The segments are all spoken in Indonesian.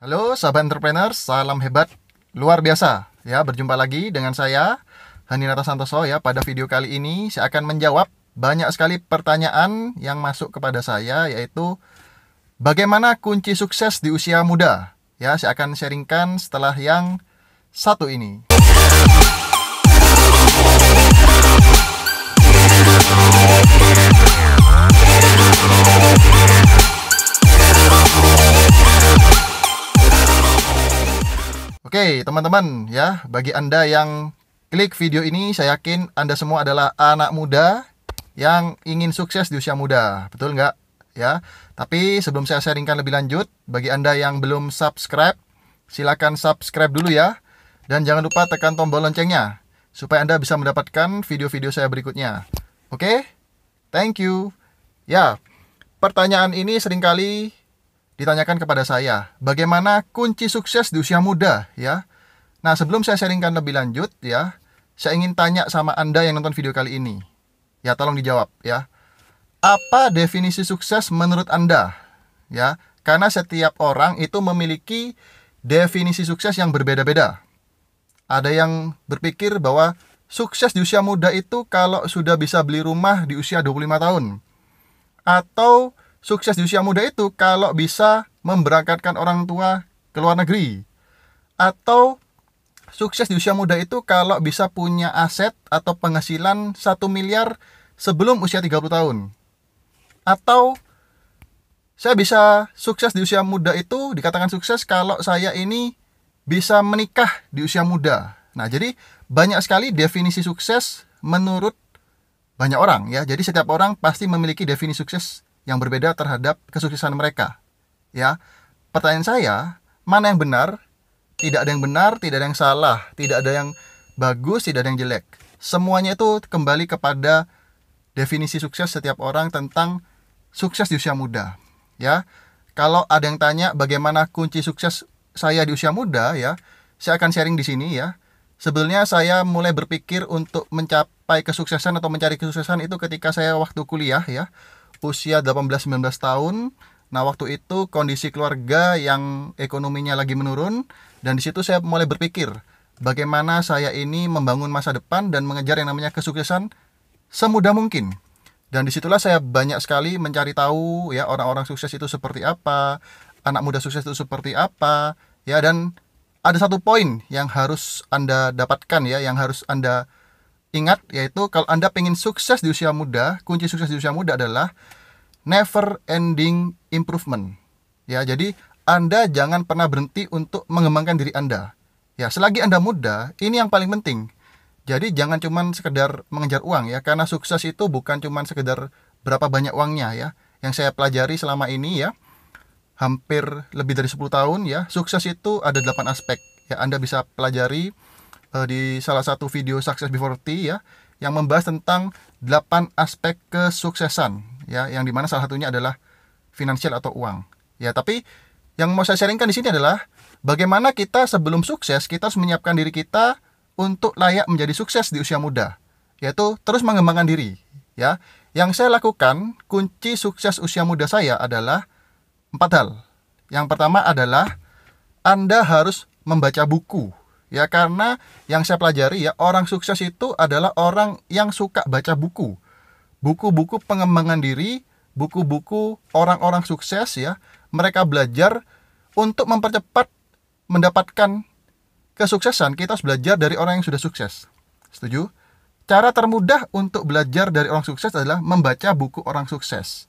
Halo sahabat entrepreneur, salam hebat luar biasa ya berjumpa lagi dengan saya Haninata Santoso ya pada video kali ini saya akan menjawab banyak sekali pertanyaan yang masuk kepada saya yaitu bagaimana kunci sukses di usia muda ya saya akan sharingkan setelah yang satu ini. Oke, teman-teman ya, bagi Anda yang klik video ini, saya yakin Anda semua adalah anak muda yang ingin sukses di usia muda. Betul nggak? Ya. Tapi sebelum saya sharingkan lebih lanjut, bagi Anda yang belum subscribe, silakan subscribe dulu ya. Dan jangan lupa tekan tombol loncengnya supaya Anda bisa mendapatkan video-video saya berikutnya. Oke? Thank you. Ya, pertanyaan ini seringkali ditanyakan kepada saya, bagaimana kunci sukses di usia muda ya. Nah, sebelum saya sharingkan lebih lanjut ya, saya ingin tanya sama Anda yang nonton video kali ini. Ya, tolong dijawab ya. Apa definisi sukses menurut Anda? Ya, karena setiap orang itu memiliki definisi sukses yang berbeda-beda. Ada yang berpikir bahwa sukses di usia muda itu kalau sudah bisa beli rumah di usia 25 tahun. Atau sukses di usia muda itu kalau bisa memberangkatkan orang tua ke luar negeri atau sukses di usia muda itu kalau bisa punya aset atau penghasilan 1 miliar sebelum usia 30 tahun. Atau saya bisa sukses di usia muda itu dikatakan sukses kalau saya ini bisa menikah di usia muda. Nah, jadi banyak sekali definisi sukses menurut banyak orang ya. Jadi setiap orang pasti memiliki definisi sukses yang berbeda terhadap kesuksesan mereka. Ya. Pertanyaan saya, mana yang benar? Tidak ada yang benar, tidak ada yang salah, tidak ada yang bagus, tidak ada yang jelek. Semuanya itu kembali kepada definisi sukses setiap orang tentang sukses di usia muda. Ya. Kalau ada yang tanya bagaimana kunci sukses saya di usia muda ya, saya akan sharing di sini ya. Sebelumnya saya mulai berpikir untuk mencapai kesuksesan atau mencari kesuksesan itu ketika saya waktu kuliah ya usia 18-19 tahun. Nah, waktu itu kondisi keluarga yang ekonominya lagi menurun dan di situ saya mulai berpikir bagaimana saya ini membangun masa depan dan mengejar yang namanya kesuksesan semudah mungkin. Dan disitulah saya banyak sekali mencari tahu ya orang-orang sukses itu seperti apa, anak muda sukses itu seperti apa, ya dan ada satu poin yang harus Anda dapatkan ya, yang harus Anda ingat yaitu kalau Anda pengen sukses di usia muda, kunci sukses di usia muda adalah never ending improvement. Ya, jadi Anda jangan pernah berhenti untuk mengembangkan diri Anda. Ya, selagi Anda muda, ini yang paling penting. Jadi jangan cuman sekedar mengejar uang ya, karena sukses itu bukan cuman sekedar berapa banyak uangnya ya. Yang saya pelajari selama ini ya, hampir lebih dari 10 tahun ya, sukses itu ada 8 aspek. Ya, Anda bisa pelajari uh, di salah satu video Success Before t ya yang membahas tentang 8 aspek kesuksesan ya yang dimana salah satunya adalah finansial atau uang ya tapi yang mau saya sharingkan di sini adalah bagaimana kita sebelum sukses kita harus menyiapkan diri kita untuk layak menjadi sukses di usia muda yaitu terus mengembangkan diri ya yang saya lakukan kunci sukses usia muda saya adalah empat hal yang pertama adalah Anda harus membaca buku Ya karena yang saya pelajari ya orang sukses itu adalah orang yang suka baca buku. Buku-buku pengembangan diri, buku-buku orang-orang sukses ya. Mereka belajar untuk mempercepat mendapatkan kesuksesan. Kita harus belajar dari orang yang sudah sukses. Setuju? Cara termudah untuk belajar dari orang sukses adalah membaca buku orang sukses.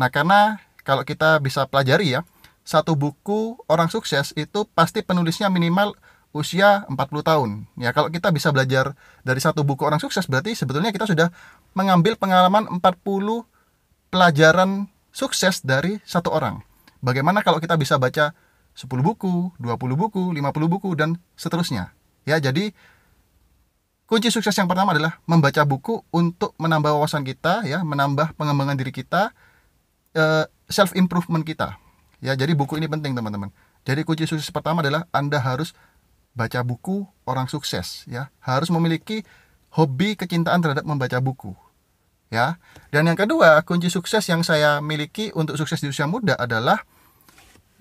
Nah, karena kalau kita bisa pelajari ya, satu buku orang sukses itu pasti penulisnya minimal usia 40 tahun. Ya, kalau kita bisa belajar dari satu buku orang sukses berarti sebetulnya kita sudah mengambil pengalaman 40 pelajaran sukses dari satu orang. Bagaimana kalau kita bisa baca 10 buku, 20 buku, 50 buku dan seterusnya. Ya, jadi kunci sukses yang pertama adalah membaca buku untuk menambah wawasan kita ya, menambah pengembangan diri kita eh, self improvement kita. Ya, jadi buku ini penting teman-teman. Jadi kunci sukses pertama adalah Anda harus baca buku orang sukses ya harus memiliki hobi kecintaan terhadap membaca buku ya dan yang kedua kunci sukses yang saya miliki untuk sukses di usia muda adalah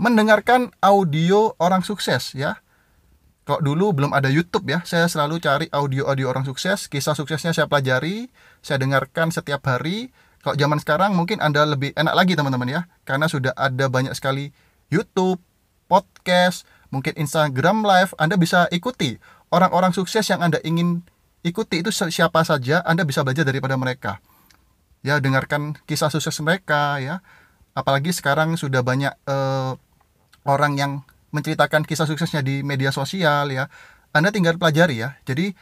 mendengarkan audio orang sukses ya kalau dulu belum ada YouTube ya, saya selalu cari audio-audio orang sukses, kisah suksesnya saya pelajari, saya dengarkan setiap hari. Kalau zaman sekarang mungkin Anda lebih enak lagi teman-teman ya, karena sudah ada banyak sekali YouTube, podcast, mungkin Instagram Live, Anda bisa ikuti orang-orang sukses yang Anda ingin ikuti itu siapa saja, Anda bisa belajar daripada mereka. Ya, dengarkan kisah sukses mereka ya. Apalagi sekarang sudah banyak eh, orang yang menceritakan kisah suksesnya di media sosial ya. Anda tinggal pelajari ya. Jadi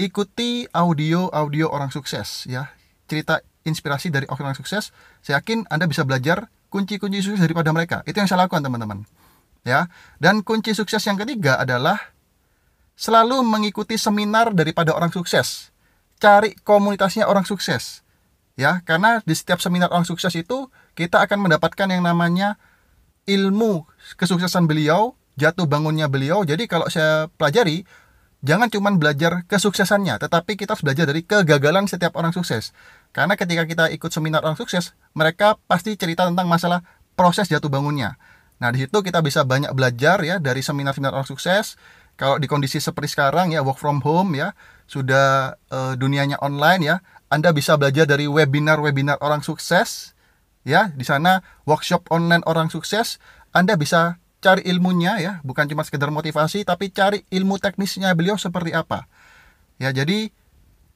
ikuti audio-audio orang sukses ya. Cerita inspirasi dari orang sukses, saya yakin Anda bisa belajar kunci-kunci sukses daripada mereka. Itu yang saya lakukan, teman-teman ya. Dan kunci sukses yang ketiga adalah selalu mengikuti seminar daripada orang sukses. Cari komunitasnya orang sukses. Ya, karena di setiap seminar orang sukses itu kita akan mendapatkan yang namanya ilmu kesuksesan beliau, jatuh bangunnya beliau. Jadi kalau saya pelajari, jangan cuma belajar kesuksesannya, tetapi kita harus belajar dari kegagalan setiap orang sukses. Karena ketika kita ikut seminar orang sukses, mereka pasti cerita tentang masalah proses jatuh bangunnya. Nah, di situ kita bisa banyak belajar ya dari seminar-seminar orang sukses. Kalau di kondisi seperti sekarang ya work from home ya, sudah e, dunianya online ya, Anda bisa belajar dari webinar-webinar orang sukses ya, di sana workshop online orang sukses, Anda bisa cari ilmunya ya, bukan cuma sekedar motivasi tapi cari ilmu teknisnya beliau seperti apa. Ya, jadi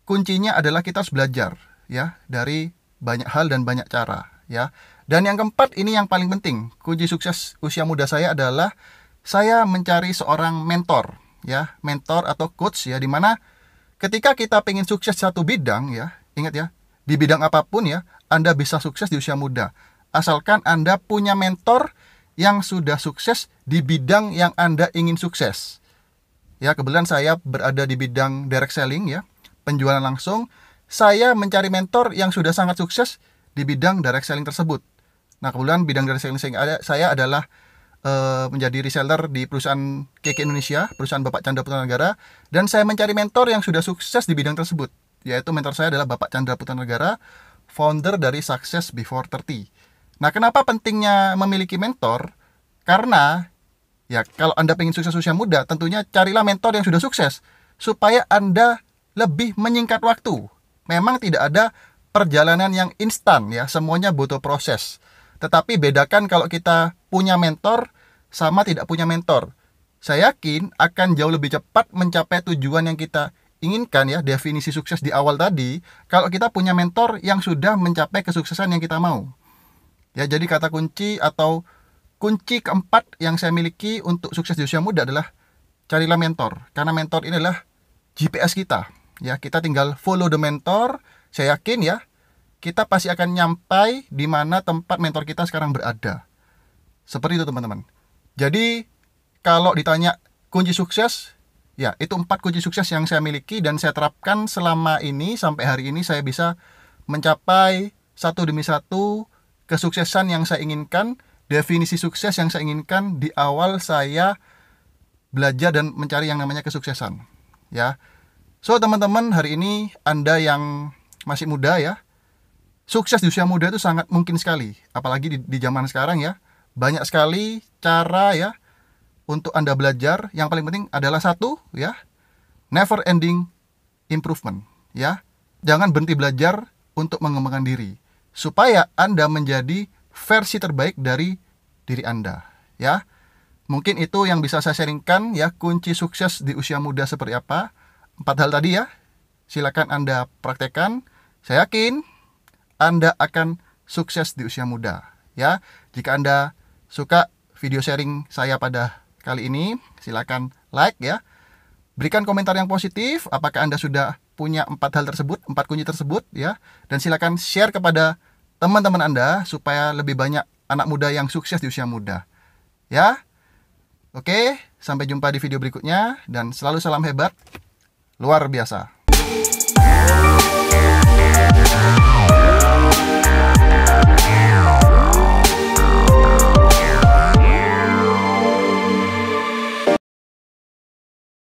kuncinya adalah kita harus belajar ya dari banyak hal dan banyak cara ya. Dan yang keempat, ini yang paling penting. Kunci sukses usia muda saya adalah saya mencari seorang mentor, ya, mentor atau coach ya, dimana ketika kita pengen sukses satu bidang ya, ingat ya, di bidang apapun ya, Anda bisa sukses di usia muda. Asalkan Anda punya mentor yang sudah sukses di bidang yang Anda ingin sukses. Ya, kebetulan saya berada di bidang direct selling ya, penjualan langsung. Saya mencari mentor yang sudah sangat sukses di bidang direct selling tersebut Nah, kemudian bidang dari reselling saya, saya adalah e, menjadi reseller di perusahaan KK Indonesia, perusahaan Bapak Chandra Putra Negara dan saya mencari mentor yang sudah sukses di bidang tersebut. Yaitu mentor saya adalah Bapak Chandra Putra Negara founder dari Success Before 30. Nah, kenapa pentingnya memiliki mentor? Karena ya kalau Anda ingin sukses usia muda, tentunya carilah mentor yang sudah sukses supaya Anda lebih menyingkat waktu. Memang tidak ada perjalanan yang instan ya, semuanya butuh proses tetapi bedakan kalau kita punya mentor sama tidak punya mentor. Saya yakin akan jauh lebih cepat mencapai tujuan yang kita inginkan ya, definisi sukses di awal tadi, kalau kita punya mentor yang sudah mencapai kesuksesan yang kita mau. Ya, jadi kata kunci atau kunci keempat yang saya miliki untuk sukses di usia muda adalah carilah mentor. Karena mentor ini adalah GPS kita. Ya, kita tinggal follow the mentor. Saya yakin ya, kita pasti akan nyampai di mana tempat mentor kita sekarang berada. Seperti itu teman-teman. Jadi kalau ditanya kunci sukses, ya itu empat kunci sukses yang saya miliki dan saya terapkan selama ini sampai hari ini saya bisa mencapai satu demi satu kesuksesan yang saya inginkan, definisi sukses yang saya inginkan di awal saya belajar dan mencari yang namanya kesuksesan. Ya. So teman-teman hari ini Anda yang masih muda ya, sukses di usia muda itu sangat mungkin sekali apalagi di, di zaman sekarang ya banyak sekali cara ya untuk Anda belajar yang paling penting adalah satu ya never ending improvement ya jangan berhenti belajar untuk mengembangkan diri supaya Anda menjadi versi terbaik dari diri Anda ya mungkin itu yang bisa saya sharingkan ya kunci sukses di usia muda seperti apa empat hal tadi ya silakan Anda praktekkan saya yakin anda akan sukses di usia muda. Ya, jika Anda suka video sharing saya pada kali ini, silakan like ya. Berikan komentar yang positif, apakah Anda sudah punya empat hal tersebut, empat kunci tersebut ya. Dan silakan share kepada teman-teman Anda supaya lebih banyak anak muda yang sukses di usia muda. Ya. Oke, sampai jumpa di video berikutnya dan selalu salam hebat. Luar biasa.